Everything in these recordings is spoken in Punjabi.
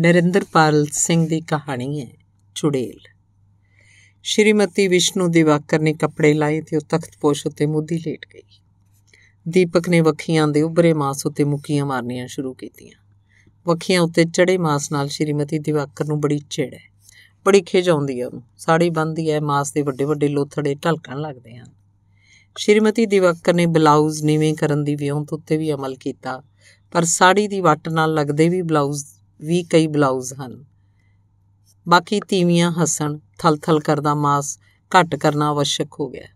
ਨਰਿੰਦਰਪਾਲ ਸਿੰਘ ਦੀ ਕਹਾਣੀ ਹੈ ਚੁੜੇਲ ਸ਼੍ਰੀਮਤੀ ਵਿਸ਼ਨੂੰ ਦਿਵਾਕਰ ਨੇ ਕੱਪੜੇ ਲਾਏ ਤੇ ਉਹ ਤਖਤ ਪੋਸ਼ ਉੱਤੇ ਮੁੱਦੀ ਲੇਟ ਗਈ ਦੀਪਕ ਨੇ ਵਖੀਆਂ ਦੇ ਉੱਭਰੇ ਮਾਸ ਉੱਤੇ ਮੁਕੀਆਂ ਮਾਰਨੀਆਂ ਸ਼ੁਰੂ ਕੀਤੀਆਂ ਵਖੀਆਂ ਉੱਤੇ ਚੜੇ ਮਾਸ ਨਾਲ ਸ਼੍ਰੀਮਤੀ ਦਿਵਾਕਰ ਨੂੰ ਬੜੀ ਚਿੜ ਹੈ ਬੜੀ ਖਿਜ ਆਉਂਦੀ ਹੈ ਉਹਨੂੰ ਸਾੜੀ ਬੰਨਦੀ ਹੈ ਮਾਸ ਦੇ ਵੱਡੇ ਵੱਡੇ ਲੋਥੜੇ ਢਲਕਣ ਲੱਗਦੇ ਹਨ ਸ਼੍ਰੀਮਤੀ ਦਿਵਾਕਰ ਨੇ ਬਲਾਊਜ਼ ਨੀਵੇਂ ਕਰਨ ਦੀ ਵਿਉਂਤ ਉੱਤੇ ਵੀ ਅਮਲ ਕੀਤਾ ਪਰ ਸਾੜੀ ਦੀ ਵੱਟ ਨਾਲ ਲੱਗਦੇ ਵੀ ਬਲਾਊਜ਼ ਵੀ ਕਈ ਬਲਾਊਜ਼ ਹਨ ਬਾਕੀ ਤੀਵੀਆਂ ਹਸਣ ਥਲ-ਥਲ ਕਰਦਾ ਮਾਸ ਘਟ ਕਰਨਾ ਅਵਸ਼ਕ ਹੋ ਗਿਆ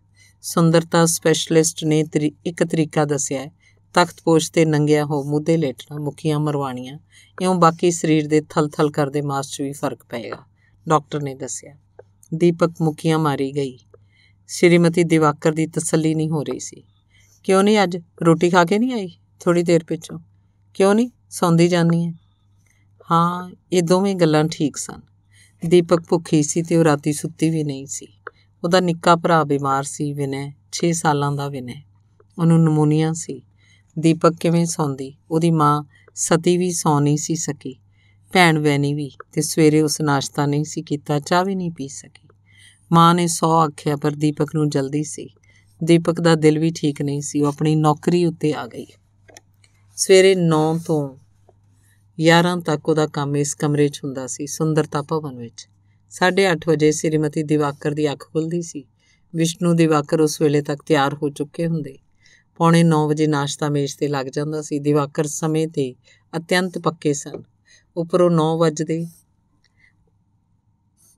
ਸੁੰਦਰਤਾ ਸਪੈਸ਼ਲਿਸਟ ਨੇ ਇੱਕ ਤਰੀਕਾ ਦੱਸਿਆ ਤਖਤਪੋਸ਼ ਤੇ ਨੰਗਿਆ ਹੋ ਮੁੱਦੇ ਲੇਟਣਾ ਮੁਖੀਆਂ ਮਰਵਾਣੀਆਂ ਇਉਂ ਬਾਕੀ ਸਰੀਰ ਦੇ ਥਲ-ਥਲ ਕਰਦੇ ਮਾਸ 'ਚ ਵੀ ਫਰਕ ਪਏਗਾ ਡਾਕਟਰ ਨੇ ਦੱਸਿਆ ਦੀਪਕ ਮੁਖੀਆਂ ਮਾਰੀ ਗਈ ਸ਼੍ਰੀਮਤੀ ਦਿਵਾਕਰ ਦੀ ਤਸੱਲੀ ਨਹੀਂ ਹੋ ਰਹੀ ਸੀ ਕਿਉਂ ਨਹੀਂ ਅੱਜ ਰੋਟੀ ਖਾ ਕੇ ਨਹੀਂ ਆਈ ਥੋੜੀ ਦੇਰ ਪਿੱਛੋਂ ਕਿਉਂ ਨਹੀਂ ਸੌਂਦੀ ਜਾਨੀ ਹੈ ਹਾਂ ਇਹ ਦੋਵੇਂ ਗੱਲਾਂ ਠੀਕ ਸਨ ਦੀਪਕ ਭੁੱਖੀ ਸੀ ਤੇ ਉਹ ਰਾਤੀ ਸੁੱਤੀ ਵੀ ਨਹੀਂ ਸੀ ਉਹਦਾ ਨਿੱਕਾ ਭਰਾ ਬਿਮਾਰ ਸੀ ਵਿਨੈ 6 ਸਾਲਾਂ ਦਾ ਵਿਨੈ ਉਹਨੂੰ ਨਮੂਨੀਆ ਸੀ ਦੀਪਕ ਕਿਵੇਂ ਸੌਂਦੀ ਉਹਦੀ ਮਾਂ ਸਤੀ ਵੀ ਸੌ ਨਹੀਂ ਸੀ ਸਕੀ ਭੈਣ ਵੈਣੀ ਵੀ ਤੇ ਸਵੇਰੇ ਉਸ ਨਾਸ਼ਤਾ ਨਹੀਂ ਸੀ ਕੀਤਾ ਚਾਹ ਵੀ ਨਹੀਂ ਪੀ ਸਕੀ ਮਾਂ ਨੇ ਸੌ ਆਖਿਆ ਪਰ ਦੀਪਕ ਨੂੰ ਜਲਦੀ ਸੀ ਦੀਪਕ ਦਾ ਦਿਲ ਵੀ ਠੀਕ ਨਹੀਂ ਸੀ ਉਹ ਆਪਣੀ ਨੌਕਰੀ ਉੱਤੇ ਆ ਗਈ ਸਵੇਰੇ 9 ਤੋਂ 11 ਤੱਕ ਉਹਦਾ ਕੰਮ ਇਸ ਕਮਰੇ 'ਚ ਹੁੰਦਾ ਸੀ ਸੁੰਦਰਤਾ ਭਵਨ ਵਿੱਚ 8:30 ਵਜੇ ਸ੍ਰੀਮਤੀ ਦਿਵਾਕਰ ਦੀ ਅੱਖ ਖੁੱਲਦੀ ਸੀ ਵਿਸ਼ਨੂੰ ਦਿਵਾਕਰ ਉਸ ਵੇਲੇ ਤੱਕ ਤਿਆਰ ਹੋ ਚੁੱਕੇ ਹੁੰਦੇ ਪੌਣੇ 9 ਵਜੇ ਨਾਸ਼ਤਾ ਮੇਜ਼ ਤੇ ਲੱਗ ਜਾਂਦਾ ਸੀ ਦਿਵਾਕਰ ਸਮੇਂ ਤੇ ਅਤਿਅੰਤ ਪੱਕੇ ਸਨ ਉਪਰੋਂ 9 ਵਜੇ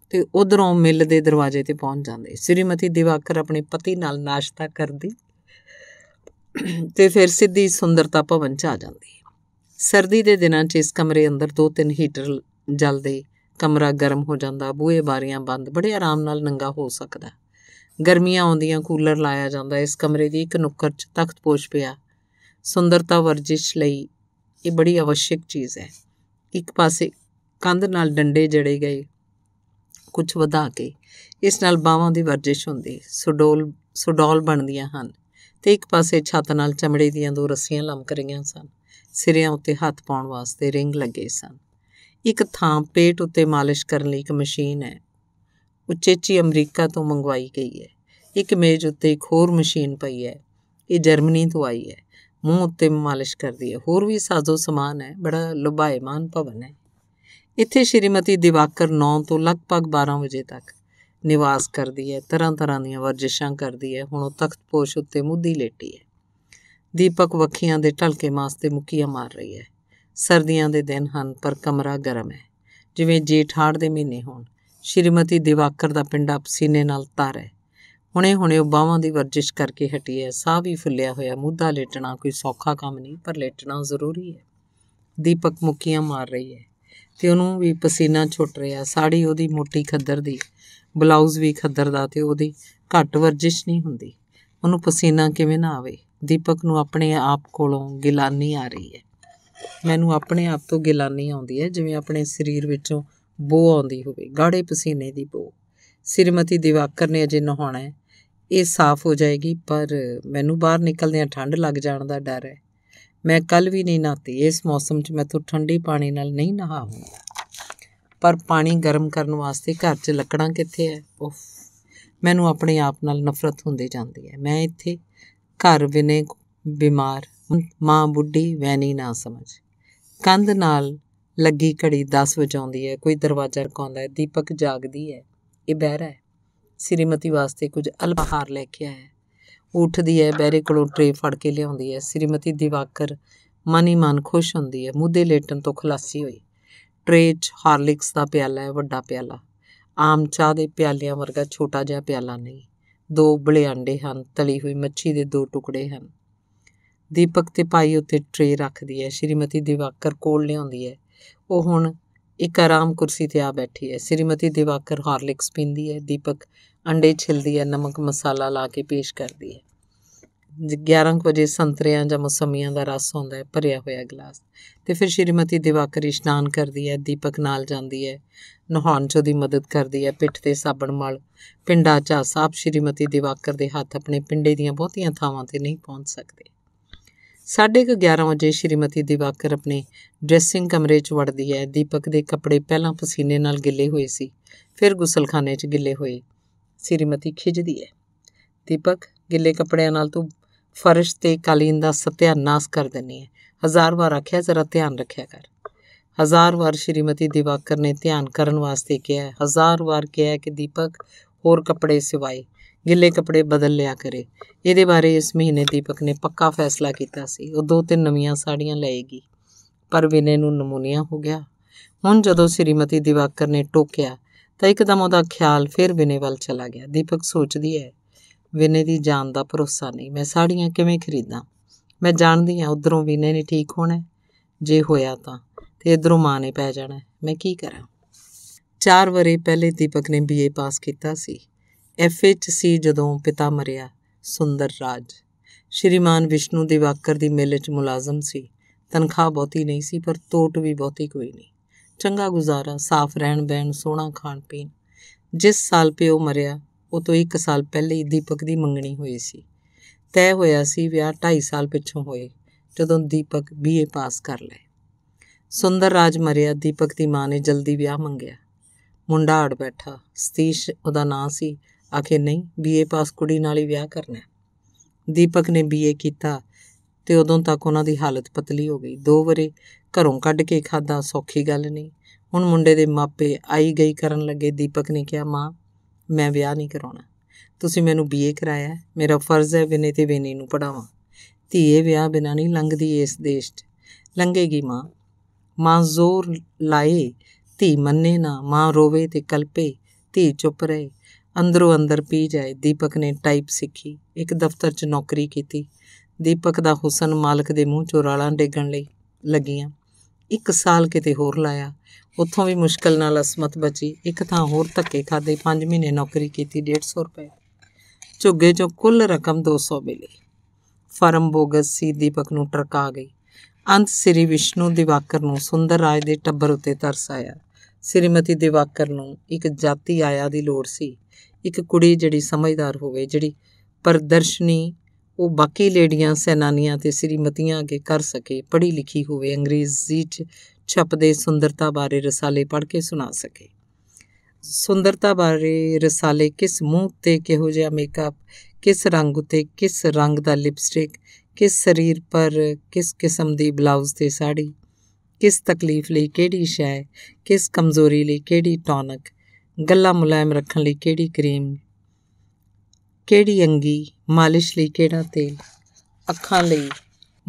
ਤੇ ਉਧਰੋਂ ਮਿਲ ਦੇ ਦਰਵਾਜ਼ੇ ਤੇ ਪਹੁੰਚ ਜਾਂਦੇ ਸ੍ਰੀਮਤੀ ਦਿਵਾਕਰ ਆਪਣੇ ਪਤੀ ਨਾਲ ਨਾਸ਼ਤਾ ਕਰਦੀ ਤੇ ਫਿਰ ਸਿੱਧੀ ਸੁੰਦਰਤਾ ਭਵਨ ਚ ਆ ਜਾਂਦੀ ਸਰਦੀ ਦੇ ਦਿਨਾਂ 'ਚ ਇਸ ਕਮਰੇ ਅੰਦਰ ਦੋ ਤਿੰਨ ਹੀਟਰ ਜਲਦੇ ਕਮਰਾ ਗਰਮ ਹੋ ਜਾਂਦਾ ਬੂਹੇ ਬਾਰੀਆਂ ਬੰਦ ਬੜੇ ਆਰਾਮ ਨਾਲ ਨੰਗਾ ਹੋ ਸਕਦਾ ਗਰਮੀਆਂ ਆਉਂਦੀਆਂ ਕੂਲਰ ਲਾਇਆ ਜਾਂਦਾ ਇਸ ਕਮਰੇ ਦੀ ਇੱਕ ਨੁੱਕਰ 'ਚ ਤਖਤ ਪੋਸ਼ ਪਿਆ ਸੁੰਦਰਤਾ ਵਰਜਿਸ਼ ਲਈ ਇਹ ਬੜੀ ਆਵਸ਼ਿਕ ਚੀਜ਼ ਹੈ ਇੱਕ ਪਾਸੇ ਕੰਧ ਨਾਲ ਡੰਡੇ ਜੜੇ ਗਏ ਕੁਝ ਵਧਾ ਕੇ ਇਸ ਨਾਲ ਬਾਹਾਂ ਦੀ ਵਰਜਿਸ਼ ਹੁੰਦੀ ਸੁਡੋਲ ਸੁਡੋਲ ਬਣਦੀਆਂ ਹਨ ਤੇ ਇੱਕ ਪਾਸੇ ਛੱਤ ਨਾਲ ਚਮੜੇ ਦੀਆਂ ਦੋ ਰੱਸੀਆਂ ਲਮਕ ਰਹੀਆਂ ਸਨ ਸਿਰਿਆਂ ਉੱਤੇ ਹੱਥ ਪਾਉਣ ਵਾਸਤੇ ਰਿੰਗ ਲੱਗੇ ਸਨ ਇੱਕ ਥਾਂ ਪੇਟ ਉੱਤੇ ਮਾਲਿਸ਼ ਕਰਨ ਲਈ ਇੱਕ ਮਸ਼ੀਨ ਹੈ ਚੀ ਅਮਰੀਕਾ ਤੋਂ ਮੰਗਵਾਈ ਗਈ ਹੈ ਇੱਕ ਮੇਜ਼ ਉੱਤੇ ਇੱਕ ਹੋਰ ਮਸ਼ੀਨ ਪਈ ਹੈ ਇਹ ਜਰਮਨੀ ਤੋਂ ਆਈ ਹੈ ਮੂੰਹ ਉੱਤੇ ਮਾਲਿਸ਼ ਕਰਦੀ ਹੈ ਹੋਰ ਵੀ ਸਾਜ਼ੋ ਸਮਾਨ ਹੈ ਬੜਾ ਲੁਭਾਇਮਾਨ ਭਵਨ ਹੈ ਇੱਥੇ ਸ਼੍ਰੀਮਤੀ ਦਿਵਾਕਰ 9 ਤੋਂ ਲਗਭਗ 12 ਵਜੇ ਤੱਕ ਨਿਵਾਸ ਕਰਦੀ ਹੈ ਤਰ੍ਹਾਂ ਤਰ੍ਹਾਂ ਦੀਆਂ ਵਰਜਿਸ਼ਾਂ ਕਰਦੀ ਹੈ ਹੁਣ ਉਹ ਤਖਤ ਪੋਸ਼ ਉੱਤੇ ਮੁੱਦੀ ਲੇਟੀ ਹੈ ਦੀਪਕ ਵੱਖੀਆਂ ਦੇ ਢਲਕੇ ਮਾਸ ਤੇ ਮੁੱਕੀਆਂ ਮਾਰ ਰਹੀ ਹੈ ਸਰਦੀਆਂ ਦੇ ਦਿਨ ਹਨ ਪਰ ਕਮਰਾ ਗਰਮ ਹੈ ਜਿਵੇਂ ਜੇਠ ਹਾੜ ਦੇ ਮਹੀਨੇ ਹੋਣ ਸ਼੍ਰੀਮਤੀ ਦਿਵਾਕਰ ਦਾ ਪਿੰਡ ਪਸੀਨੇ ਨਾਲ ਤਾਰ ਹੈ ਹੁਣੇ-ਹੁਣੇ ਉਹ ਬਾਹਾਂ ਦੀ ਵਰਜਿਸ਼ ਕਰਕੇ ਹਟੀ ਹੈ ਸਾਹ ਵੀ ਫੁੱਲਿਆ ਹੋਇਆ ਮੂਧਾ ਲੇਟਣਾ ਕੋਈ ਸੌਖਾ ਕੰਮ ਨਹੀਂ ਪਰ ਲੇਟਣਾ ਜ਼ਰੂਰੀ ਹੈ ਦੀਪਕ ਮੁੱਕੀਆਂ ਮਾਰ ਰਹੀ ਹੈ ਤੇ ਉਹਨੂੰ ਵੀ ਪਸੀਨਾ ਛੁੱਟ ਰਿਹਾ ਸਾੜੀ ਉਹਦੀ ਮੋਟੀ ਖੱਦਰ ਦੀ ਬਲਾਊਜ਼ ਵੀ ਖੱਦਰ ਦਾ ਤੇ ਉਹਦੀ ਘੱਟ ਵਰਜਿਸ਼ ਨਹੀਂ ਹੁੰਦੀ ਉਹਨੂੰ ਪਸੀਨਾ ਕਿਵੇਂ ਨਾ ਆਵੇ ਦੀਪਕ ਨੂੰ ਆਪਣੇ ਆਪ ਕੋਲੋਂ ਗਿਲਾਨੀ ਆ ਰਹੀ ਹੈ ਮੈਨੂੰ ਆਪਣੇ ਆਪ ਤੋਂ ਗਿਲਾਨੀ ਆਉਂਦੀ ਹੈ ਜਿਵੇਂ ਆਪਣੇ ਸਰੀਰ ਵਿੱਚੋਂ ਬੋ ਆਉਂਦੀ ਹੋਵੇ ਗਾੜੇ ਪਸੀਨੇ ਦੀ ਬੋ ਸ੍ਰੀਮਤੀ ਦਿਵਾਕਰ ਨੇ ਅਜੇ ਨਹਾਉਣਾ ਹੈ ਇਹ ਸਾਫ਼ ਹੋ ਜਾਏਗੀ ਪਰ ਮੈਨੂੰ ਬਾਹਰ ਨਿਕਲਦਿਆਂ ਠੰਡ ਲੱਗ ਜਾਣ ਦਾ ਡਰ ਹੈ ਮੈਂ ਕੱਲ ਵੀ ਨਹੀਂ ਨਹਾਤੀ ਇਸ ਮੌਸਮ 'ਚ ਮੈਂ ਤੋਂ ਠੰਡੀ ਪਾਣੀ ਨਾਲ ਨਹੀਂ ਨਹਾਉਂਗਾ ਪਰ ਪਾਣੀ ਗਰਮ ਕਰਨ ਵਾਸਤੇ ਘਰ 'ਚ ਲੱਕੜਾਂ ਕਿੱਥੇ ਹੈ ਉਫ ਮੈਨੂੰ ਆਪਣੇ ਆਪ ਨਾਲ ਨਫ਼ਰਤ ਹੁੰਦੀ ਜਾਂਦੀ ਹੈ ਮੈਂ ਇੱਥੇ ਘਰ ਵਿਨੇ ਬਿਮਾਰ ਮਾਂ ਬੁੱਢੀ ਵੈਣੀ ਨਾ ਸਮਝ ਕੰਧ ਨਾਲ ਲੱਗੀ ਘੜੀ 10 ਵਜਾਉਂਦੀ ਹੈ ਕੋਈ ਦਰਵਾਜ਼ਾ ਰਕਾਉਂਦਾ ਹੈ ਦੀਪਕ ਜਾਗਦੀ ਹੈ ਇਹ ਬਹਿਰਾ ਹੈ ਸ੍ਰੀਮਤੀ ਵਾਸਤੇ ਕੁਝ ਅਲਪਹਾਰ ਲੈ ਕੇ ਆਇਆ ਉੱਠਦੀ ਹੈ ਬਹਿਰੇ ਕੋਲੋਂ ਟ੍ਰੇ ਫੜ ਕੇ ਲਿਆਉਂਦੀ ਹੈ ਸ੍ਰੀਮਤੀ ਦਿਵਾਕਰ ਮਨੀ ਮਨ ਖੁਸ਼ ਹੁੰਦੀ ਹੈ ਮੁੱਦੇ ਲੇਟਣ ਤੋਂ ਖਲਾਸੀ ਹੋਈ ਟ੍ਰੇ 'ਚ ਹਾਰਲਿਕਸ ਦਾ ਪਿਆਲਾ ਹੈ ਵੱਡਾ ਪਿਆਲਾ ਆਮ ਚਾਹ ਦੇ ਪਿਆਲਿਆਂ ਵਰਗਾ ਛੋਟਾ ਜਿਹਾ ਪਿਆਲਾ ਨਹੀਂ ਦੋ ਉਬਲੇ ਅੰਡੇ ਹਨ ਤਲੀ ਹੋਈ ਮੱਛੀ ਦੇ ਦੋ ਟੁਕੜੇ ਹਨ ਦੀਪਕ ਤੇ ਭਾਈ ਉੱਤੇ ਟ੍ਰੇ ਰੱਖਦੀ ਹੈ ਸ਼੍ਰੀਮਤੀ ਦਿਵਾਕਰ ਕੋਲ ਲਿਆਉਂਦੀ ਹੈ ਉਹ ਹੁਣ ਇੱਕ ਆਰਾਮ ਕੁਰਸੀ ਤੇ ਆ ਬੈਠੀ ਹੈ ਸ਼੍ਰੀਮਤੀ ਦਿਵਾਕਰ ਹਾਰਲਿਕਸ ਪੀਂਦੀ ਹੈ ਦੀਪਕ ਅੰਡੇ ਛਿਲਦੀ ਹੈ ਨਮਕ ਮਸਾਲਾ ਲਾ ਕੇ ਪੇਸ਼ ਕਰਦੀ ਹੈ 11 ਵਜੇ ਸੰਤਰਿਆਂ ਜਾਂ ਮੌਸਮੀਆਂ ਦਾ ਰਸ ਹੁੰਦਾ ਹੈ ਭਰਿਆ ਹੋਇਆ ਗਲਾਸ ਤੇ ਫਿਰ ਸ਼੍ਰੀਮਤੀ ਦਿਵਾਕਰ ਇਸ਼ਨਾਨ ਕਰਦੀ ਹੈ ਦੀਪਕ ਨਾਲ ਜਾਂਦੀ ਹੈ ਨਹਾਉਣ 'ਚ ਉਹਦੀ ਮਦਦ ਕਰਦੀ ਹੈ ਪਿੱਠ ਤੇ ਸਾਬਣ ਮਲ ਪਿੰਡਾ ਚਾ ਸਾਹਿਬ ਸ਼੍ਰੀਮਤੀ ਦਿਵਾਕਰ ਦੇ ਹੱਥ ਆਪਣੇ ਪਿੰਡੇ ਦੀਆਂ ਬਹੁਤੀਆਂ ਥਾਵਾਂ ਤੇ ਨਹੀਂ ਪਹੁੰਚ ਸਕਦੇ ਸਾਢੇ 11 ਵਜੇ ਸ਼੍ਰੀਮਤੀ ਦਿਵਾਕਰ ਆਪਣੇ ਡਰੈਸਿੰਗ ਕਮਰੇ 'ਚ ਵੜਦੀ ਹੈ ਦੀਪਕ ਦੇ ਕੱਪੜੇ ਪਹਿਲਾਂ ਪਸੀਨੇ ਨਾਲ ਗਿੱਲੇ ਹੋਏ ਸੀ ਫਿਰ ਗੁਸਲਖਾਨੇ 'ਚ ਗਿੱਲੇ ਹੋਏ ਸ਼੍ਰੀਮਤੀ ਖਿਜਦੀ ਹੈ ਦੀਪਕ ਗਿੱਲੇ ਕੱਪੜਿਆਂ ਨਾਲ ਤੂੰ ਫਰਸ਼ ਤੇ ਕਾਲੀਨ ਦਾ ਸਤਿਆਨਾਸ ਕਰ ਦਿੰਨੀ ਹੈ ਹਜ਼ਾਰ ਵਾਰ ਆਖਿਆ ਜ਼ਰਾ ਧਿਆਨ ਰੱਖਿਆ ਕਰ ਹਜ਼ਾਰ ਵਾਰ ਸ਼੍ਰੀਮਤੀ ਦਿਵਾਕਰ ਨੇ ਧਿਆਨ ਕਰਨ ਵਾਸਤੇ ਕਿਹਾ ਹਜ਼ਾਰ ਵਾਰ ਕਿਹਾ ਕਿ ਦੀਪਕ ਹੋਰ ਕੱਪੜੇ ਸਿਵਾਏ ਗਿੱਲੇ ਕੱਪੜੇ ਬਦਲ ਲਿਆ ਕਰੇ ਇਹਦੇ ਬਾਰੇ ਇਸ ਮਹੀਨੇ ਦੀਪਕ ਨੇ ਪੱਕਾ ਫੈਸਲਾ ਕੀਤਾ ਸੀ ਉਹ ਦੋ ਤਿੰਨ ਨਵੀਆਂ ਸਾੜੀਆਂ ਲਏਗੀ ਪਰ ਵਿਨੇ ਨੂੰ ਨਮੂਨੀਆ ਹੋ ਗਿਆ ਹੁਣ ਜਦੋਂ ਸ਼੍ਰੀਮਤੀ ਦਿਵਾਕਰ ਨੇ ਟੋਕਿਆ ਤਾਂ ਇੱਕਦਮ ਉਹਦਾ ਖਿਆਲ ਫਿਰ ਵਿਨੇ ਵੱਲ ਚਲਾ ਗਿਆ ਦੀਪਕ ਸੋਚਦੀ ਹੈ ਵਿਨੇ ਦੀ ਜਾਨ ਦਾ ਭਰੋਸਾ ਨਹੀਂ ਮੈਂ ਸਾੜੀਆਂ ਕਿਵੇਂ ਖਰੀਦਾਂ ਮੈਂ ਜਾਣਦੀ ਹਾਂ ਉਧਰੋਂ ਵਿਨੇ ਨੇ ਠੀਕ ਹੋਣਾ ਜੇ ਹੋਇਆ ਤਾਂ ਤੇ ਇਧਰੋਂ ਮਾਂ ਨੇ ਪੈ ਜਾਣਾ ਮੈਂ ਕੀ ਕਰਾਂ ਚਾਰ ਵਰੇ ਪਹਿਲੇ ਦੀਪਕ ਨੇ ਬੀਏ ਪਾਸ ਕੀਤਾ ਸੀ ਐਫਏ ਚ ਸੀ ਜਦੋਂ ਪਿਤਾ ਮਰਿਆ ਸੁੰਦਰ ਰਾਜ ਸ਼੍ਰੀਮਾਨ ਵਿਸ਼ਨੂ ਦਿਵਾਕਰ ਦੀ ਮਿਲ 'ਚ ਮੁਲਾਜ਼ਮ ਸੀ ਤਨਖਾਹ ਬਹੁਤੀ ਨਹੀਂ ਸੀ ਪਰ ਟੋਟ ਵੀ ਬਹੁਤੀ ਕੋਈ ਨਹੀਂ ਚੰਗਾ ਗੁਜ਼ਾਰਾ ਸਾਫ਼ ਰਹਿਣ ਬਹਿਣ ਸੋਹਣਾ ਖਾਣ ਪੀਣ ਜਿਸ ਸਾਲ ਪਿਓ ਮਰਿਆ ਉਹ ਤੋਂ 1 ਸਾਲ ਪਹਿਲੇ ਹੀ ਦੀਪਕ ਦੀ ਮੰਗਣੀ ਹੋਈ ਸੀ ਤੈ ਹੋਇਆ ਸੀ ਵਿਆਹ 2.5 ਸਾਲ ਪਿੱਛੋਂ ਹੋਏ ਜਦੋਂ ਦੀਪਕ ਬੀਏ ਪਾਸ ਕਰ ਲਏ ਸੁੰਦਰ ਰਾਜ ਮਰਿਆ ਦੀਪਕ ਦੀ ਮਾਂ ਨੇ ਜਲਦੀ ਵਿਆਹ ਮੰਗਿਆ ਮੁੰਡਾ ਅੜ ਬੈਠਾ ਸਤੀਸ਼ ਉਹਦਾ ਨਾਂ ਸੀ ਆਖੇ ਨਹੀਂ ਬੀਏ ਪਾਸ ਕੁੜੀ ਨਾਲ ਹੀ ਵਿਆਹ ਕਰਨਾ ਦੀਪਕ ਨੇ ਬੀਏ ਕੀਤਾ ਤੇ ਉਦੋਂ ਤੱਕ ਉਹਨਾਂ ਦੀ ਹਾਲਤ ਪਤਲੀ ਹੋ ਗਈ ਦੋ ਵਾਰੇ ਘਰੋਂ ਕੱਢ ਕੇ ਖਾਦਾ ਸੌਖੀ ਗੱਲ ਨਹੀਂ ਹੁਣ ਮੁੰਡੇ ਦੇ ਮਾਪੇ ਆਈ ਗਈ ਕਰਨ ਲੱਗੇ ਦੀਪਕ ਨੇ ਕਿਹਾ ਮਾਂ ਮੈਂ ਵਿਆਹ ਨਹੀਂ ਕਰਾਉਣਾ ਤੁਸੀਂ ਮੈਨੂੰ ਬੀਏ ਕਰਾਇਆ ਮੇਰਾ ਫਰਜ਼ ਹੈ ਵਿਨੇ ਤੇ ਵੇਨੀ ਨੂੰ ਪੜਾਵਾਂ ਧੀਏ ਵਿਆਹ ਬਿਨਾ ਨਹੀਂ ਲੰਘਦੀ ਇਸ ਦੇਸ਼ 'ਚ ਲੰਘੇਗੀ ਮਾਂ ਮਾਂ ਜ਼ੋਰ ਲਾਏ ਧੀ ਮੰਨੇ ਨਾ ਮਾਂ ਰੋਵੇ ਤੇ ਕਲਪੇ ਧੀ ਚੁੱਪ ਰਹੇ ਅੰਦਰੋਂ ਅੰਦਰ ਪੀ ਜਾਏ ਦੀਪਕ ਨੇ ਟਾਈਪ ਸਿੱਖੀ ਇੱਕ ਦਫ਼ਤਰ 'ਚ ਨੌਕਰੀ ਕੀਤੀ ਦੀਪਕ ਦਾ ਹੁਸਨ ਮਾਲਕ ਦੇ ਮੂੰਹ ਚੋਂ ਰਾਲਾਂ ਡੇਗਣ ਲਈ ਲੱਗੀਆਂ ਇੱਕ ਸਾਲ ਕਿਤੇ ਹੋਰ ਲਾਇਆ ਉੱਥੋਂ ਵੀ ਮੁਸ਼ਕਲ ਨਾਲ ਅਸਮਤ ਬਚੀ ਇੱਕ ਥਾਂ ਹੋਰ ਧੱਕੇ ਖਾਦੇ 5 ਮਹੀਨੇ ਨੌਕਰੀ ਕੀਤੀ 150 ਰੁਪਏ ਝੁੱਗੇ ਚੋਂ ਕੁੱਲ ਰਕਮ 200 ਮਿਲੀ ਫਰਮ ਬੋਗਸ ਸੀ ਦੀਪਕ ਨੂੰ ਟਰਕਾ ਗਈ ਅੰਤ ਸ੍ਰੀ ਵਿਸ਼ਨੂੰ ਦਿਵਾਕਰ ਨੂੰ ਸੁੰਦਰ ਰਾਜ ਦੇ ਟੱਬਰ ਉੱਤੇ ਤਰਸ ਆਇਆ ਸ੍ਰੀਮਤੀ ਦਿਵਾਕਰ ਨੂੰ ਇੱਕ ਜਾਤੀ ਆਇਆ ਦੀ ਲੋੜ ਸੀ ਇੱਕ ਕੁੜੀ ਜਿਹੜੀ ਸਮਝਦਾਰ ਹੋਵੇ ਜਿਹੜੀ ਪ੍ਰਦਰਸ਼ਨੀ ਉਹ ਬਾਕੀ ਲੇਡੀਆਂ ਸੈਨਾਨੀਆਂ ਤੇ ਸ੍ਰੀਮਤੀਆਂ ਅਗੇ ਕਰ ਸਕੇ ਪੜ੍ਹੀ ਲਿਖੀ ਹੋਵੇ ਅੰਗਰੇਜ਼ੀ 'ਚ ਛਪਦੇ ਸੁੰਦਰਤਾ ਬਾਰੇ ਰਸਾਲੇ ਪੜ੍ਹ ਕੇ ਸੁਣਾ ਸਕੇ ਸੁੰਦਰਤਾ ਬਾਰੇ ਰਸਾਲੇ ਕਿਸ ਮੂੰਹ ਤੇ ਕਿਹੋ ਜਿਹਾ ਮੇਕਅਪ ਕਿਸ ਰੰਗ ਉਤੇ ਕਿਸ ਰੰਗ ਦਾ ਲਿਪਸਟਿਕ ਕਿਸ ਸਰੀਰ ਪਰ ਕਿਸ ਕਿਸਮ ਦੀ ਬਲਾਊਜ਼ ਤੇ ਸਾੜੀ ਕਿਸ ਤਕਲੀਫ ਲਈ ਕਿਹੜੀ ਸ਼ੈ ਕਿਸ ਕਮਜ਼ੋਰੀ ਲਈ ਕਿਹੜੀ ਟੌਨਕ ਗੱਲਾਂ ਮੁਲਾਇਮ ਰੱਖਣ ਲਈ ਕਿਹੜੀ ਕਰੀਮ ਕਿਹੜੀ ਅੰਗੀ ਮਾਲਿਸ਼ ਲਈ ਕਿਹੜਾ ਤੇਲ ਅੱਖਾਂ ਲਈ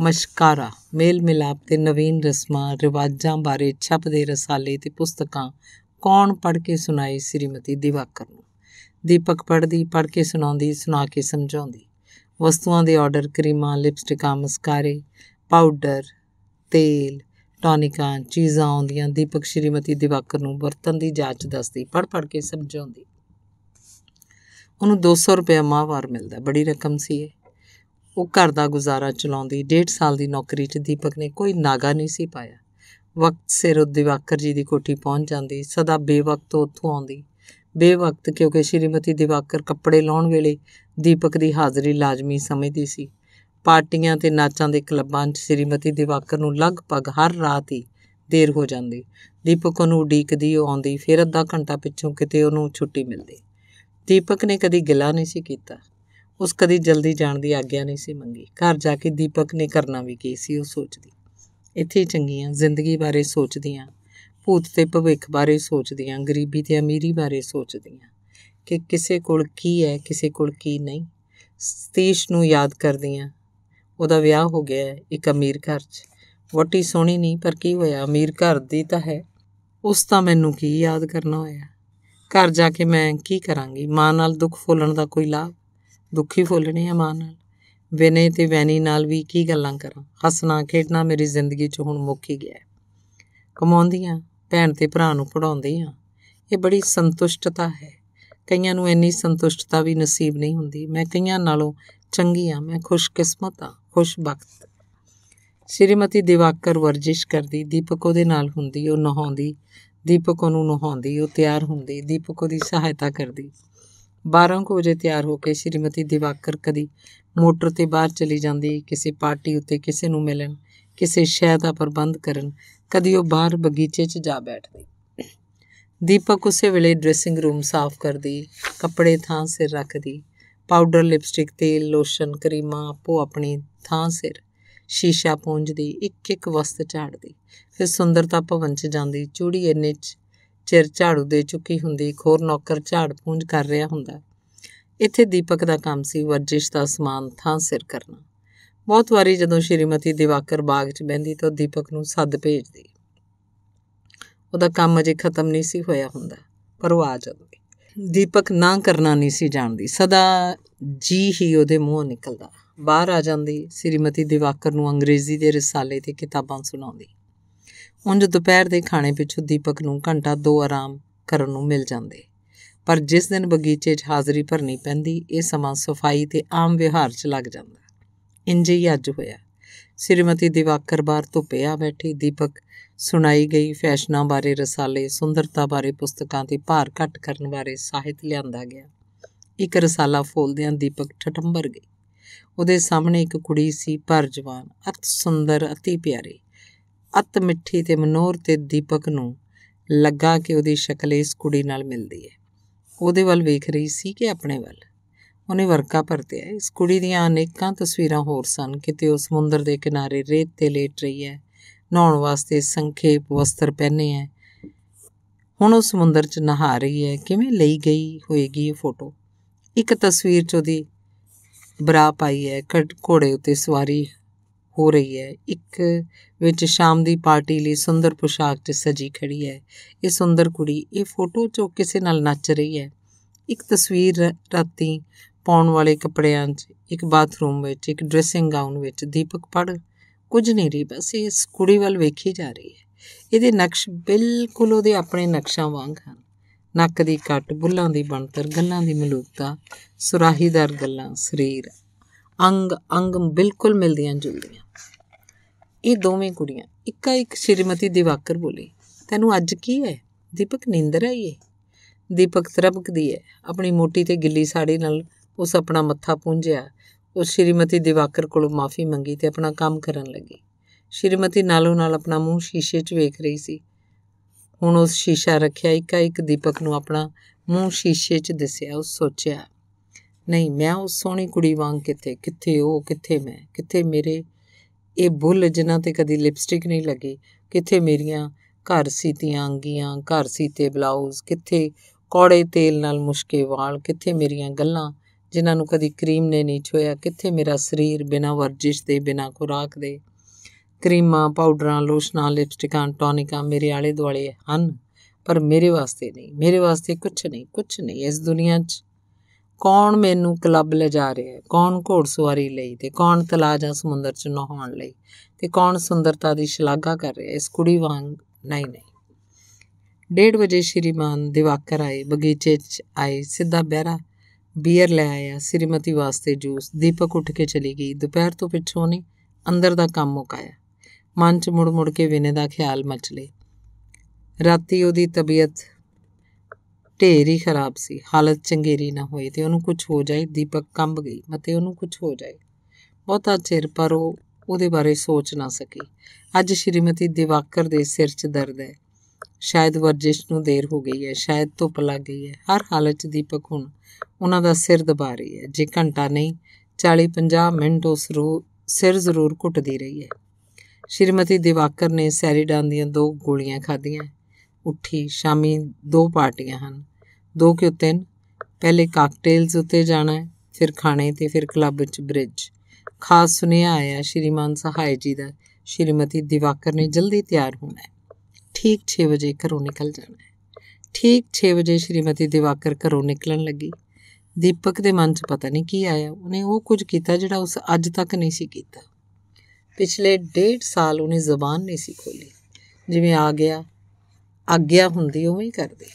ਮਸ਼ਕਾਰਾ ਮੇਲ ਮਿਲਾਪ ਤੇ ਨਵੀਨ ਰਸਮਾਂ ਰਿਵਾਜਾਂ ਬਾਰੇ ਛਪਦੇ ਰਸਾਲੇ ਤੇ ਪੁਸਤਕਾਂ ਕੌਣ ਪੜ੍ਹ ਕੇ ਸੁਣਾਈ ਸ੍ਰੀਮਤੀ ਦਿਵਾਕਰ ਨੂੰ ਦੀਪਕ ਪੜਦੀ ਪੜ੍ਹ ਕੇ ਸੁਣਾਉਂਦੀ ਸੁਣਾ ਕੇ ਸਮਝਾਉਂਦੀ ਵਸਤੂਆਂ ਦੇ ਆਰਡਰ ਕਰੀਮਾਂ ਲਿਪਸਟਿਕਾਂ ਮਸਕਾਰੇ ਪਾਊਡਰ ਤੇਲ ਟੌਨਿਕਾਂ ਚੀਜ਼ਾਂ ਆਉਂਦੀਆਂ ਦੀਪਕ ਸ਼੍ਰੀਮਤੀ ਦਿਵਾਕਰ ਨੂੰ ਬਰਤਨ ਦੀ ਜਾਂਚ ਦੱਸਦੀ ਪੜ ਪੜ ਕੇ ਸਮਝਾਉਂਦੀ ਉਹਨੂੰ 200 ਰੁਪਏ ਮਾਹਵਾਰ ਮਿਲਦਾ ਬੜੀ ਰਕਮ ਸੀ ਇਹ ਉਹ ਘਰ ਦਾ ਗੁਜ਼ਾਰਾ ਚਲਾਉਂਦੀ ਡੇਢ ਸਾਲ ਦੀ ਨੌਕਰੀ 'ਚ ਦੀਪਕ ਨੇ ਕੋਈ ਨਾਗਾ ਨਹੀਂ ਸੀ ਪਾਇਆ ਵਕਤ ਸਿਰ ਉਹ ਦਿਵਾਕਰ ਜੀ ਦੀ ਕੋਠੀ ਪਹੁੰਚ ਜਾਂਦੀ ਸਦਾ ਬੇਵਕਤ ਉੱਥੋਂ ਆਉਂਦੀ ਬੇਵਕਤ ਕਿਉਂਕਿ ਸ਼੍ਰੀਮਤੀ ਦਿਵਾਕਰ ਕੱਪੜੇ ਲਾਉਣ ਵੇਲੇ ਦੀਪਕ ਦੀ ਹਾਜ਼ਰੀ ਲਾਜ਼ਮੀ ਸਮਝਦੀ ਸੀ ਪਾਰਟੀਆਂ ਤੇ ਨਾਚਾਂ ਦੇ ਕਲੱਬਾਂ 'ਚ ਸ਼੍ਰੀਮਤੀ ਦਿਵਾਕਰ ਨੂੰ ਲਗਭਗ ਹਰ ਰਾਤ ਹੀ ਦੇਰ ਹੋ ਜਾਂਦੀ ਦੀਪਕ ਨੂੰ ਉਡੀਕਦੀ ਆਉਂਦੀ ਫਿਰ ਅੱਧਾ ਘੰਟਾ ਪਿੱਛੋਂ ਕਿਤੇ ਉਹਨੂੰ ਛੁੱਟੀ ਮਿਲਦੀ ਦੀਪਕ ਨੇ ਕਦੀ ਗਿਲਾ ਨਹੀਂ ਸੀ ਕੀਤਾ ਉਸ ਕਦੀ ਜਲਦੀ ਜਾਣ ਦੀ ਆਗਿਆ ਨਹੀਂ ਸੀ ਮੰਗੀ ਘਰ ਜਾ ਕੇ ਦੀਪਕ ਨੇ ਕਰਨਾ ਵੀ ਕੀ ਸੀ ਉਹ ਸੋਚਦੀ ਇੱਥੇ ਚੰਗੀਆਂ ਜ਼ਿੰਦਗੀ ਬਾਰੇ ਸੋਚਦੀਆਂ ਭੂਤ ਤੇ ਭਵਿੱਖ ਬਾਰੇ ਸੋਚਦੀਆਂ ਗਰੀਬੀ ਤੇ ਅਮੀਰੀ ਬਾਰੇ ਸੋਚਦੀਆਂ ਕਿ ਕਿਸੇ ਕੋਲ ਕੀ ਹੈ ਕਿਸੇ ਕੋਲ ਕੀ ਨਹੀਂ ਸਤੀਸ਼ ਨੂੰ ਯਾਦ ਕਰਦੀਆਂ ਉਹਦਾ ਵਿਆਹ ਹੋ ਗਿਆ ਇੱਕ ਅਮੀਰ ਘਰ 'ਚ ਵੱਟੀ ਸੋਹਣੀ ਨਹੀਂ ਪਰ ਕੀ ਹੋਇਆ ਅਮੀਰ ਘਰ ਦੀ ਤਾਂ ਹੈ ਉਸ ਤਾਂ ਮੈਨੂੰ ਕੀ ਯਾਦ ਕਰਨਾ ਹੋਇਆ ਘਰ ਜਾ ਕੇ ਮੈਂ ਕੀ ਕਰਾਂਗੀ ਮਾਂ ਨਾਲ ਦੁੱਖ ਫੋਲਣ ਦਾ ਕੋਈ ਲਾਭ ਦੁੱਖੀ ਫੋਲਣੀ ਫੋਲਣੇ ਆ ਮਾਂ ਨਾਲ ਵਿਨੇ ਤੇ ਵੈਨੀ ਨਾਲ ਵੀ ਕੀ ਗੱਲਾਂ ਕਰਾਂ ਹੱਸਣਾ ਖੇਡਣਾ ਮੇਰੀ ਜ਼ਿੰਦਗੀ 'ਚ ਹੁਣ ਮੁੱਕ ਹੀ ਗਿਆ ਕਮਾਉਂਦੀ ਆ ਭੈਣ ਤੇ ਭਰਾ ਨੂੰ ਪੜਾਉਂਦੀ ਆ ਇਹ ਬੜੀ ਸੰਤੁਸ਼ਟਤਾ ਹੈ ਕਈਆਂ ਨੂੰ ਇੰਨੀ ਸੰਤੁਸ਼ਟਤਾ ਵੀ ਨਸੀਬ ਨਹੀਂ ਹੁੰਦੀ ਮੈਂ ਕਈਆਂ ਨਾਲੋਂ ਚੰਗੀ ਆ ਮੈਂ ਖੁਸ਼ਕਿਸਮਤ ਆ ਖੁਸ਼ਬਖਤ ਸ਼੍ਰੀਮਤੀ ਦਿਵਾਕਰ ਵਰਜਿਸ਼ ਕਰਦੀ ਦੀਪਕ ਉਹਦੇ ਨਾਲ ਹੁੰਦੀ ਉਹ ਨਹਾਉਂਦੀ ਦੀਪਕ ਨੂੰ ਨਹਾਉਂਦੀ ਉਹ ਤਿਆਰ ਹੁੰਦੀ ਦੀਪਕ ਉਹਦੀ ਸਹਾਇਤਾ ਕਰਦੀ 12 ਵਜੇ ਤਿਆਰ ਹੋ ਕੇ ਸ਼੍ਰੀਮਤੀ ਦਿਵਾਕਰ ਕਦੀ ਮੋਟਰ ਤੇ ਬਾਹਰ ਚਲੀ ਜਾਂਦੀ ਕਿਸੇ ਪਾਰਟੀ ਉੱਤੇ ਕਿਸੇ ਨੂੰ ਮਿਲਣ ਕਿਸੇ ਸ਼ਹਿਰ ਦਾ ਪ੍ਰਬੰਧ ਕਰਨ ਕਦੀ ਉਹ ਬਾਹਰ ਬਗੀਚੇ 'ਚ ਜਾ ਬੈਠਦੀ ਦੀਪਕ ਉਸੇ ਵੇਲੇ ਡਰੈਸਿੰਗ ਰੂਮ ਸਾਫ਼ ਕਰਦੀ ਕੱਪੜੇ ਥਾਂ ਸਿਰ ਰੱਖਦੀ ਪਾਊਡਰ ਲਿਪਸਟਿਕ ਤੇਲ ਲੋਸ਼ਨ ਕਰੀਮਾਂ ਆਪੋ ਆਪਣੀ ਥਾਂ ਸਿਰ ਸ਼ੀਸ਼ਾ ਪੂੰਝਦੀ ਇੱਕ ਇੱਕ ਵਸਤ ਝਾੜਦੀ ਫਿਰ ਸੁੰਦਰਤਾ ਭਵਨ 'ਚ ਜਾਂਦੀ ਚੂੜੀ ਇੰਨੇ ਚਿਰ ਝਾੜੂ ਦੇ ਚੁੱਕੀ ਹੁੰਦੀ ਖੋਰ ਨੌਕਰ ਝਾੜ ਪੂੰਝ ਕਰ ਰਿਹਾ ਹੁੰਦਾ ਇੱਥੇ ਦੀਪਕ ਦਾ ਕੰਮ ਸੀ ਵਰਜਿਸ਼ ਦਾ ਸਮਾਨ ਥਾਂ ਸਿਰ ਕਰਨਾ ਬਹੁਤ ਵਾਰੀ ਜਦੋਂ ਸ਼੍ਰੀਮਤੀ ਦਿਵਾਕਰ ਬਾਗ 'ਚ ਬੈੰਦੀ ਤਾਂ ਦੀਪਕ ਨੂੰ ਸੱਦ ਭੇਜਦੀ ਉਹਦਾ ਕੰਮ ਅਜੇ ਖਤਮ ਨਹੀਂ ਸੀ ਹੋਇਆ ਹੁੰਦਾ ਪਰ ਉਹ ਆ ਜਾਂਦੀ ਦੀਪਕ ਨਾ ਕਰਨਾ ਨਹੀਂ ਸੀ ਜਾਣਦੀ ਸਦਾ ਜੀ ਹੀ ਉਹਦੇ ਮੂੰਹੋਂ ਨਿਕਲਦਾ ਬਾਹਰ ਆ ਜਾਂਦੀ ਸ੍ਰੀਮਤੀ ਦਿਵਾਕਰ ਨੂੰ ਅੰਗਰੇਜ਼ੀ ਦੇ ਰਸਾਲੇ ਤੇ ਕਿਤਾਬਾਂ ਸੁਣਾਉਂਦੀ ਉਂਝ ਦੁਪਹਿਰ ਦੇ ਖਾਣੇ ਪਿੱਛੋਂ ਦੀਪਕ ਨੂੰ ਘੰਟਾ ਦੋ ਆਰਾਮ ਕਰਨ ਨੂੰ ਮਿਲ ਜਾਂਦੇ ਪਰ ਜਿਸ ਦਿਨ ਬਗੀਚੇ 'ਚ ਹਾਜ਼ਰੀ ਭਰਨੀ ਪੈਂਦੀ ਇਹ ਸਮਾਂ ਸਫਾਈ ਤੇ ਆਮ ਵਿਹਾਰ 'ਚ ਲੱਗ ਜਾਂਦਾ ਇੰਜ ਹੀ ਅੱਜ ਹੋਇਆ ਸ੍ਰੀਮਤੀ ਦਿਵਾਕਰ ਬਾਹਰ ਧੁੱਪੇ ਆ ਬੈਠੀ ਦੀਪਕ ਸੁਣਾਈ ਗਈ ਫੈਸ਼ਨਾਂ ਬਾਰੇ ਰਸਾਲੇ ਸੁੰਦਰਤਾ ਬਾਰੇ ਪੁਸਤਕਾਂ ਤੇ ਭਾਰ ਘਟ ਕਰਨ ਬਾਰੇ ਸਾਹਿਤ ਲਿਆਂਦਾ ਗਿਆ ਇੱਕ ਰਸਾਲਾ ਫੋਲਦਿਆਂ ਦੀਪਕ ਠਟੰਬਰ ਗਈ ਉਹਦੇ ਸਾਹਮਣੇ ਇੱਕ ਕੁੜੀ ਸੀ ਭਰ ਜਵਾਨ ਅਤ ਸੁੰਦਰ ਅਤੀ ਪਿਆਰੀ ਅਤ ਮਿੱਠੀ ਤੇ ਮਨੋਰ ਤੇ ਦੀਪਕ ਨੂੰ ਲੱਗਾ ਕਿ ਉਹਦੀ ਸ਼ਕਲ ਇਸ ਕੁੜੀ ਨਾਲ ਮਿਲਦੀ ਹੈ ਉਹਦੇ ਵੱਲ ਵੇਖ ਰਹੀ ਸੀ ਕਿ ਆਪਣੇ ਵੱਲ ਉਹਨੇ ਵਰਕਾ ਭਰਤਿਆ ਇਸ ਕੁੜੀ ਦੀਆਂ ਅਨੇਕਾਂ ਤਸਵੀਰਾਂ ਹੋਰ ਸਨ ਕਿਤੇ ਉਹ ਸਮੁੰਦਰ ਦੇ ਕਿਨਾਰੇ ਰੇਤ ਤੇ ਲੇਟ ਰਹੀ ਹੈ ਨਹਾਉਣ ਵਾਸਤੇ ਸੰਖੇਪ ਵਸਤਰ ਪਹਿਨੇ ਹੈ ਹੁਣ ਉਹ ਸਮੁੰਦਰ 'ਚ ਨਹਾ ਰਹੀ ਹੈ ਕਿਵੇਂ ਲਈ ਗਈ ਹੋਏਗੀ ਇਹ ਫੋਟੋ ਇੱਕ ਤਸਵੀਰ 'ਚ ਉਹਦੀ ਬਰਾ ਪਾਈ ਹੈ ਘੋੜੇ ਉੱਤੇ ਸਵਾਰੀ ਹੋ ਰਹੀ ਹੈ ਇੱਕ ਵਿੱਚ ਸ਼ਾਮ ਦੀ ਪਾਰਟੀ ਲਈ ਸੁੰਦਰ ਪੋਸ਼ਾਕ 'ਚ ਸਜੀ ਖੜੀ ਹੈ ਇਹ ਸੁੰਦਰ ਕੁੜੀ ਇਹ ਫੋਟੋ 'ਚ ਕਿਸੇ ਨਾਲ ਨੱਚ ਰਹੀ ਹੈ ਇੱਕ ਤਸਵੀਰ ਰਾਤੀ ਪਾਉਣ ਵਾਲੇ ਕੱਪੜਿਆਂ 'ਚ ਇੱਕ ਬਾਥਰੂਮ ਵਿੱਚ ਇੱਕ ਡਰੈਸਿੰਗ ਗਾਊਨ ਵਿੱਚ ਦੀਪਕ ਪੜ ਕੁਝ ਨਹੀਂ ਰਹੀ ਬਸ ਇਹ ਇਸ ਕੁੜੀ ਵੱਲ ਵੇਖੀ ਜਾ ਰਹੀ ਹੈ ਇਹਦੇ ਨਕਸ਼ ਬਿਲਕੁਲ ਉਹਦੇ ਆਪਣੇ ਨਕਸ਼ਾਂ ਵਾਂਗ ਹਨ ਨੱਕ ਦੀ ਕੱਟ ਬੁੱਲਾਂ ਦੀ ਬਣਤਰ ਗੱਲਾਂ ਦੀ ਮਲੂਕਤਾ ਸੁਰਾਹੀਦਾਰ ਗੱਲਾਂ ਸਰੀਰ ਅੰਗ ਅੰਗ ਬਿਲਕੁਲ ਮਿਲਦੀਆਂ ਜੁਲਦੀਆਂ ਇਹ ਦੋਵੇਂ ਕੁੜੀਆਂ ਇੱਕਾ ਇੱਕ ਸ਼੍ਰੀਮਤੀ ਦਿਵਾਕਰ ਬੋਲੀ ਤੈਨੂੰ ਅੱਜ ਕੀ ਹੈ ਦੀਪਕ ਨਿੰਦਰ ਹੈ ਇਹ ਦੀਪਕ ਤਰਬਕਦੀ ਹੈ ਆਪਣੀ ਮੋਟੀ ਤੇ ਗਿੱਲੀ ਸਾੜੀ ਨਾਲ ਉਸ ਆਪਣਾ ਮੱਥਾ ਪੁੰਝਿਆ ਉਹ ਸ਼੍ਰੀਮਤੀ ਦਿਵਾਕਰ ਕੋਲੋਂ ਮਾਫੀ ਮੰਗੀ ਤੇ ਆਪਣਾ ਕੰਮ ਕਰਨ ਲੱਗੀ ਸ਼੍ਰੀਮਤੀ ਨਾਲੋ ਨਾਲ ਆਪਣਾ ਮੂੰਹ ਸ਼ੀਸ਼ੇ 'ਚ ਵੇਖ ਰਹੀ ਸੀ ਹੁਣ ਉਸ ਸ਼ੀਸ਼ਾ ਰੱਖਿਆ ਇੱਕਾ ਇੱਕ ਦੀਪਕ ਨੂੰ ਆਪਣਾ ਮੂੰਹ ਸ਼ੀਸ਼ੇ 'ਚ ਦਿਸਿਆ ਉਹ ਸੋਚਿਆ ਨਹੀਂ ਮੈਂ ਉਸ ਸੋਹਣੀ ਕੁੜੀ ਵਾਂਗ ਕਿੱਥੇ ਕਿੱਥੇ ਉਹ ਕਿੱਥੇ ਮੈਂ ਕਿੱਥੇ ਮੇਰੇ ਇਹ ਬੁੱਲ ਜਿਨ੍ਹਾਂ ਤੇ ਕਦੀ ਲਿਪਸਟਿਕ ਨਹੀਂ ਲੱਗੀ ਕਿੱਥੇ ਮੇਰੀਆਂ ਘਰ ਸੀਤੀਆਂ ਅੰਗੀਆਂ ਘਰ ਸੀਤੇ ਬਲਾਊਜ਼ ਕਿੱਥੇ ਕੋੜੇ ਤੇਲ ਨਾਲ ਮੁਸ਼ਕੇ ਵਾਲ ਕਿੱਥੇ ਮੇਰੀਆਂ ਗੱਲਾਂ ਜਿਨ੍ਹਾਂ ਨੂੰ ਕਦੀ ਕਰੀਮ ਨੇ ਨਹੀਂ ਛੋਇਆ ਕਿੱਥੇ ਮੇਰਾ ਸਰੀਰ ਬਿਨਾ ਵਰਜਿਸ਼ ਦੇ ਬਿਨਾ ਖੁਰਾਕ ਦੇ ਕਰੀਮਾਂ ਪਾਊਡਰਾਂ ਲੋਸ਼ਨਾਂ ਲਿਪਸਟਿਕਾਂ ਟੋਨਿਕਾਂ ਮੇਰੇ ਆਲੇ ਦੁਆਲੇ ਹਨ ਪਰ ਮੇਰੇ ਵਾਸਤੇ ਨਹੀਂ ਮੇਰੇ ਵਾਸਤੇ ਕੁਝ ਨਹੀਂ ਕੁਝ ਨਹੀਂ ਇਸ ਦੁਨੀਆ 'ਚ ਕੌਣ ਮੈਨੂੰ ਕਲੱਬ ਲੈ ਜਾ ਰਿਹਾ ਹੈ ਕੌਣ ਘੋੜਸਵਾਰੀ ਲਈ ਤੇ ਕੌਣ ਤਲਾਜ ਜਾਂ ਸਮੁੰਦਰ 'ਚ ਨਹਾਉਣ ਲਈ ਤੇ ਕੌਣ ਸੁੰਦਰਤਾ ਦੀ ਸ਼ਲਾਘਾ ਕਰ ਰਿਹਾ ਇਸ ਕੁੜੀ ਵਾਂਗ ਨਹੀਂ ਨਹੀਂ ਡੇਢ ਵਜੇ ਸ਼੍ਰੀਮਾਨ ਦਿਵਾਕਰ ਆਏ ਬਗੀਚੇ 'ਚ ਆਏ ਸਿੱਧਾ ਬਹਿਰਾ ਬੀਅਰ ਲੈ ਆਇਆ ਸ੍ਰੀਮਤੀ ਵਾਸਤੇ ਜੂਸ ਦੀਪਕ ਉੱਠ ਕੇ ਚਲੀ ਗਈ ਦੁਪਹਿਰ ਤੋਂ ਪਿੱਛੋਂ ਨੇ ਅੰਦਰ ਦਾ ਕੰਮ ਮੁਕਾਇਆ ਮਨ 'ਚ ਮੁੜ-ਮੁੜ ਕੇ ਵਿਨੇ ਦਾ ਖਿਆਲ ਮਚਲੇ ਰਾਤੀ ਉਹਦੀ ਤਬੀਅਤ ਢੇਰ ਹੀ ਖਰਾਬ ਸੀ ਹਾਲਤ ਚੰਗੇਰੀ ਨਾ ਹੋਈ ਤੇ ਉਹਨੂੰ ਕੁਝ ਹੋ ਜਾਏ ਦੀਪਕ ਕੰਬ ਗਈ ਮਤੇ ਉਹਨੂੰ ਕੁਝ ਹੋ ਜਾਏ ਬਹੁਤਾ ਚਿਰ ਪਰ ਉਹ ਉਹਦੇ ਬਾਰੇ ਸੋਚ ਨਾ ਸਕੀ ਅੱਜ ਸ਼੍ਰੀਮਤੀ ਦਿਵਾਕਰ ਦੇ ਸਿਰ 'ਚ ਦਰਦ ਹੈ ਸ਼ਾਇਦ ਵਰਜਿਸ਼ ਨੂੰ ਦੇਰ ਹੋ ਗਈ ਹੈ ਸ਼ਾਇਦ ਧੁੱਪ ਲੱਗ ਗਈ ਹੈ ਹਰ ਹਾਲਤ 'ਚ ਦੀਪਕ ਹੁਣ ਉਹਨਾਂ ਦਾ ਸਿਰ ਦਬਾ ਰਹੀ ਹੈ ਜੇ ਘੰਟਾ ਨਹੀਂ 40-50 ਮਿੰਟ ਉਸ ਰੂ ਸਿਰ ਜ਼ਰੂਰ ਘੁੱਟਦੀ ਰਹੀ ਹੈ ਸ਼੍ਰੀਮਤੀ ਦਿਵਾਕਰ ਨੇ ਸੈਰੀਡਾਨ ਦੀਆਂ ਦੋ ਗੋਲੀਆਂ ਖਾਧੀਆਂ ਉੱਠੀ ਸ਼ਾਮੀ ਦੋ ਪਾਰਟੀਆਂ ਹਨ ਦੋ ਕਿ ਤਿੰਨ ਪਹਿਲੇ ਕਾਕਟੇਲਸ ਉੱਤੇ ਜਾਣਾ ਹੈ ਫਿਰ ਖਾਣੇ ਤੇ ਫਿਰ ਕਲੱਬ ਵਿੱਚ ਬ੍ਰਿਜ ਖਾਸ ਸੁਨੇਹਾ ਆਇਆ ਸ਼੍ਰੀਮਾਨ ਸਹਾਇ ਜੀ ਦਾ ਸ਼੍ਰੀਮਤੀ ਦਿਵਾਕਰ ਨੇ ਜਲਦੀ ਤਿਆਰ ਹੋਣਾ ਹੈ ਠੀਕ 6 ਵਜੇ ਘਰੋਂ ਨਿਕਲ ਜਾਣਾ ਹੈ ਠੀਕ 6 ਵਜੇ ਸ਼੍ਰੀਮਤੀ ਦਿਵਾਕਰ ਘਰੋਂ ਨਿਕਲਣ ਲੱਗੀ ਦੀਪਕ ਦੇ ਮਨ 'ਚ ਪਤਾ ਨਹੀਂ ਕੀ ਆਇਆ ਉਹਨੇ ਉਹ ਕੁਝ ਕੀਤਾ ਜਿਹੜਾ ਉਸ ਅੱਜ ਤੱਕ ਨਹੀਂ ਸੀ ਕੀਤਾ ਪਿਛਲੇ ਡੇਢ ਸਾਲ ਉਹਨੇ ਜ਼ਬਾਨ ਨਹੀਂ ਸੀ ਖੋਲੀ ਜਿਵੇਂ ਆ ਗਿਆ ਆਗਿਆ ਹੁੰਦੀ ਉਵੇਂ ਹੀ ਕਰਦੇ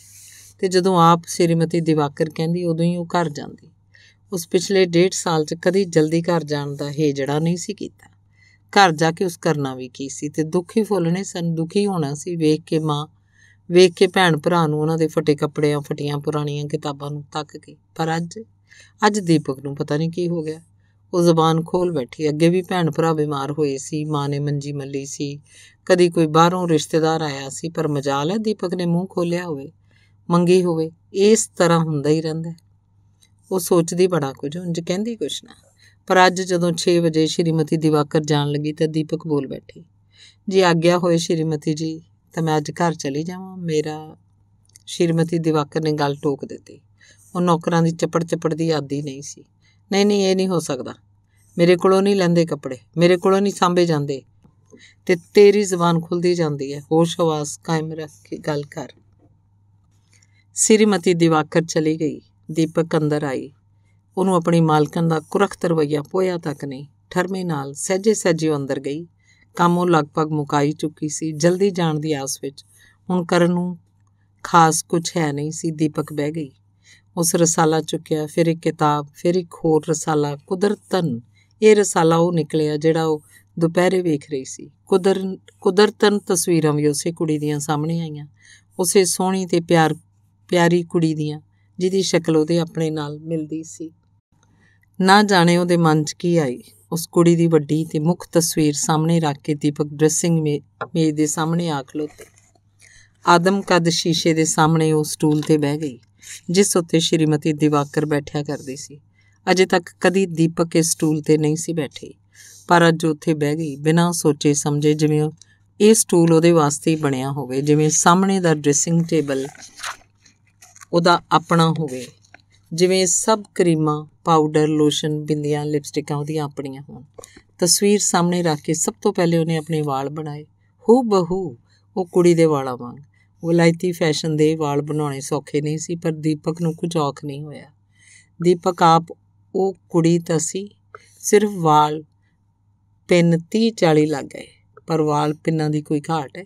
ਤੇ ਜਦੋਂ ਆਪ ਸ਼੍ਰੀਮਤੀ ਦਿਵਾਕਰ ਕਹਿੰਦੀ ਉਦੋਂ ਹੀ ਉਹ ਘਰ ਜਾਂਦੀ ਉਸ ਪਿਛਲੇ ਡੇਢ ਸਾਲ 'ਚ ਕਦੀ ਜਲਦੀ ਘਰ ਜਾਣ ਦਾ ਜਿਹੜਾ ਨਹੀਂ ਸੀ ਕੀਤਾ ਘਰ ਜਾ ਕੇ ਉਸ ਕਰਨਾ ਵੀ ਕੀ ਸੀ ਤੇ ਦੁਖੀ ਫੁੱਲ ਨੇ ਸਨ ਦੁਖੀ ਹੋਣਾ ਸੀ ਵੇਖ ਕੇ ਮਾਂ ਵੇਖ ਕੇ ਭੈਣ ਭਰਾ ਨੂੰ ਉਹਨਾਂ ਦੇ ਫਟੇ ਕੱਪੜਿਆਂ ਫਟੀਆਂ ਪੁਰਾਣੀਆਂ ਕਿਤਾਬਾਂ ਨੂੰ ਤੱਕ ਕੇ ਪਰ ਅੱਜ ਅੱਜ ਦੀਪਕ ਨੂੰ ਪਤਾ ਨਹੀਂ ਕੀ ਹੋ ਗਿਆ ਉਹ ਜ਼ਬਾਨ ਖੋਲ ਬੈਠੀ ਅੱਗੇ ਵੀ ਭੈਣ ਭਰਾ ਬਿਮਾਰ ਹੋਏ ਸੀ ਮਾਂ ਨੇ ਮੰਜੀ ਮੱਲੀ ਸੀ ਕਦੀ ਕੋਈ ਬਾਹਰੋਂ ਰਿਸ਼ਤੇਦਾਰ ਆਇਆ ਸੀ ਪਰ ਮਜਾਲ ਹੈ ਦੀਪਕ ਨੇ ਮੂੰਹ ਖੋਲਿਆ ਹੋਵੇ ਮੰਗੀ ਹੋਵੇ ਇਸ ਤਰ੍ਹਾਂ ਹੁੰਦਾ ਹੀ ਰਹਿੰਦਾ ਉਹ ਸੋਚਦੀ ਬੜਾ ਕੁਝ ਉਂਝ ਕਹਿੰਦੀ ਕੁਛ ਨਾ ਪਰ ਅੱਜ ਜਦੋਂ 6 ਵਜੇ ਸ਼੍ਰੀਮਤੀ ਦਿਵਾਕਰ ਜਾਣ ਲੱਗੀ ਤਾਂ ਦੀਪਕ ਬੋਲ ਬੈਠੀ ਜੀ ਆਗਿਆ ਹੋਏ ਸ਼੍ਰੀਮਤੀ ਜੀ ਤਾਂ ਮੈਂ ਅੱਜ ਘਰ ਚਲੀ ਜਾਵਾਂ ਮੇਰਾ ਸ਼੍ਰੀਮਤੀ ਦਿਵਾਕਰ ਨੇ ਗੱਲ ਟੋਕ ਦਿੱਤੀ ਉਹ ਨੌਕਰਾਂ ਦੀ ਚਪੜ ਚਪੜ ਦੀ ਆਦੀ ਨਹੀਂ ਸੀ ਨਹੀਂ ਨਹੀਂ ਇਹ ਨਹੀਂ ਹੋ ਸਕਦਾ ਮੇਰੇ ਕੋਲੋਂ ਨਹੀਂ ਲੈਂਦੇ ਕੱਪੜੇ ਮੇਰੇ ਕੋਲੋਂ ਨਹੀਂ ਸਾਂਭੇ ਜਾਂਦੇ ਤੇ ਤੇਰੀ ਜ਼ਬਾਨ ਖੁੱਲਦੀ ਜਾਂਦੀ ਹੈ ਹੋਸ਼ ਹਵਾਸ ਕਾਇਮ ਰੱਖ ਕੇ ਗੱਲ ਕਰ ਸ਼੍ਰੀਮਤੀ ਦਿਵਾਕਰ ਚਲੀ ਗਈ ਦੀਪਕ ਅੰਦਰ ਆਈ ਉਹਨੂੰ ਆਪਣੀ ਮਾਲਕਨ ਦਾ ਕੁਰਖਤ ਰਵਈਆ ਪੋਇਆ ਤੱਕ ਨਹੀਂ ਠਰਮੇ ਨਾਲ ਸਹਜੇ ਸਹਜੇ ਅੰਦਰ ਗਈ ਕੰਮ ਉਹ ਲਗਭਗ ਮੁਕਾਈ ਚੁੱਕੀ ਸੀ ਜਲਦੀ ਜਾਣ ਦੀ ਆਸ ਵਿੱਚ ਹੁਣ ਕਰਨ ਨੂੰ ਖਾਸ ਕੁਝ ਹੈ ਨਹੀਂ ਸੀ ਦੀਪਕ ਬਹਿ ਗਈ ਉਸ ਰਸਾਲਾ ਚੁੱਕਿਆ ਫਿਰ ਇੱਕ ਕਿਤਾਬ ਫਿਰ ਇੱਕ ਹੋਰ ਰਸਾਲਾ ਕੁਦਰਤਨ ਇਹ ਰਸਾਲਾ ਉਹ ਨਿਕਲਿਆ ਜਿਹੜਾ ਉਹ ਦੁਪਹਿਰੇ ਵੇਖ ਰਹੀ ਸੀ ਕੁਦਰ ਕੁਦਰਤਨ ਤਸਵੀਰਾਂ ਵੀ ਉਸੇ ਕੁੜੀ ਦੀਆਂ ਸਾਹਮਣੇ ਆਈਆਂ ਉਸੇ ਸੋਹਣੀ ਤੇ ਪਿਆਰ ਪਿਆਰੀ ਕੁੜੀ ਦੀਆਂ ਜਿਹਦੀ ਸ਼ਕਲ ਉਹਦੇ ਆਪਣੇ ਨਾਲ ਮਿਲਦੀ ਸੀ ਨਾ ਜਾਣੇ ਉਹਦੇ ਮਨ 'ਚ ਕੀ ਆਈ ਉਸ ਕੁੜੀ ਦੀ ਵੱਡੀ ਤੇ ਮੁੱਖ ਤਸਵੀਰ ਸਾਹਮਣੇ ਰੱਖ ਕੇ ਦੀਪਕ ਡਰੈਸਿੰਗ ਮੇਜ਼ ਦੇ ਸਾਹਮਣੇ ਆ ਖਲੋਤੇ ਆਦਮ ਕਦ ਸ਼ੀਸ਼ੇ ਦੇ ਸਾਹਮਣੇ ਉਹ ਸਟੂਲ ਤੇ ਬਹਿ ਗਈ ਜਿਸ ਉੱਤੇ ਸ਼੍ਰੀਮਤੀ ਦਿਵਾਕਰ ਬੈਠਿਆ ਕਰਦੀ ਸੀ ਅਜੇ ਤੱਕ ਕਦੀ ਦੀਪਕ ਇਸ ਸਟੂਲ ਤੇ ਨਹੀਂ ਸੀ ਬੈਠੇ ਪਰ ਅੱਜ ਉੱਥੇ ਬਹਿ ਗਈ ਬਿਨਾਂ ਸੋਚੇ ਸਮਝੇ ਜਿਵੇਂ ਇਹ ਸਟੂਲ ਉਹਦੇ ਵਾਸਤੇ ਹੀ ਬਣਿਆ ਹੋਵੇ ਜਿਵੇਂ ਸਾਹਮਣੇ ਦਾ ਡਰੈਸਿੰਗ ਟੇਬਲ ਉਹਦਾ ਆਪਣਾ ਹੋਵੇ ਜਿਵੇਂ ਸਭ ਕਰੀਮਾਂ ਪਾਊਡਰ ਲੋਸ਼ਨ ਬਿੰਦੀਆਂ ਲਿਪਸਟਿਕਾਂ ਉਹਦੀਆਂ ਆਪਣੀਆਂ ਹੋਣ ਤਸਵੀਰ ਸਾਹਮਣੇ ਰੱਖ ਕੇ ਸਭ ਤੋਂ ਪਹਿਲੇ ਉਹਨੇ ਆਪਣੇ ਵਾਲ ਬਣਾਏ ਹੂ ਬਹੂ ਉਹ ਕੁੜੀ ਦੇ ਵਾਲਾਂ ਵਾਂਗ ਵਲਾਇਤੀ ਫੈਸ਼ਨ ਦੇ ਵਾਲ ਬਣਾਉਣੇ ਸੌਖੇ ਨਹੀਂ ਸੀ ਪਰ ਦੀਪਕ ਨੂੰ ਕੁਝ ਔਖ ਨਹੀਂ ਹੋਇਆ ਦੀਪਕ ਆਪ ਉਹ ਕੁੜੀ ਤਾਂ ਸੀ ਸਿਰਫ ਵਾਲ ਪਿੰਨ 30 40 ਲੱਗ ਗਏ ਪਰ ਵਾਲ ਪਿੰਨਾਂ ਦੀ ਕੋਈ ਘਾਟ ਹੈ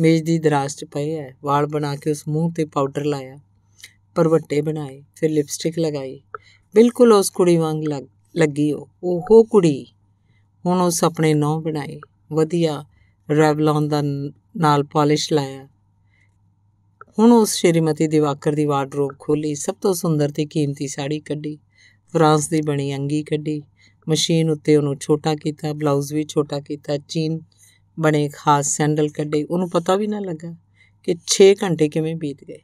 ਮੇਜ਼ ਦੀ ਦਰਾਜ਼ 'ਚ ਪਏ ਐ ਵਾਲ ਬਣਾ ਕੇ ਉਸ ਮੂੰਹ ਤੇ ਪਾਊਡਰ ਲਾਇਆ ਪਰਵੱਟੇ ਬਣਾਏ ਫਿਰ ਲਿਪਸਟਿਕ ਲਗਾਈ ਬਿਲਕੁਲ ਉਸ ਕੁੜੀ ਵਾਂਗ ਲੱਗੀ ਉਹ ਉਹ ਕੁੜੀ ਹੁਣ ਉਸ ਆਪਣੇ ਨੌ ਬਣਾਏ ਵਧੀਆ ਰੈਵਲਨ ਦਾ ਨਾਲ ਪਾਲਿਸ਼ ਲਾਇਆ ਹੁਣ ਉਸ ਸ਼੍ਰੀਮਤੀ ਦਿਵਾਕਰ ਦੀ ਵਾਰਡਰੋਬ ਖੋਲੀ ਸਭ ਤੋਂ ਸੁੰਦਰ ਤੇ ਕੀਮਤੀ ਸਾੜੀ ਕੱਢੀ ਫਰਾਂਸ ਦੀ ਬਣੀ ਅੰਗੀ ਕੱਢੀ ਮਸ਼ੀਨ ਉੱਤੇ ਉਹਨੂੰ ਛੋਟਾ ਕੀਤਾ ਬਲਾਊਜ਼ ਵੀ ਛੋਟਾ ਕੀਤਾ ਚੀਨ ਬਣੇ ਖਾਸ ਸੈਂਡਲ ਕੱਢੇ ਉਹਨੂੰ ਪਤਾ ਵੀ ਨਾ ਲੱਗਾ ਕਿ 6 ਘੰਟੇ ਕਿਵੇਂ ਬੀਤ ਗਏ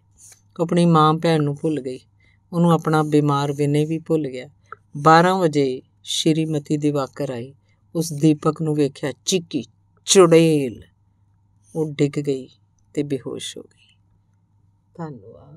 ਤੂੰ ਆਪਣੀ ਮਾਂ ਭੈਣ ਨੂੰ ਭੁੱਲ ਗਈ ਉਹਨੂੰ ਆਪਣਾ ਬਿਮਾਰ ਵਿਨੇ ਵੀ ਭੁੱਲ ਗਿਆ 12 ਵਜੇ ਸ਼੍ਰੀਮਤੀ ਦਿਵਾਕਰ ਆਈ ਉਸ ਦੀਪਕ ਨੂੰ ਵੇਖਿਆ ਚਿੱਕੀ ਚੁੜੇਲ ਉਹ ਡਿੱਗ ਗਈ ਤੇ ਬੇਹੋਸ਼ ਹੋ ਗਈ ਧੰਨਵਾਦ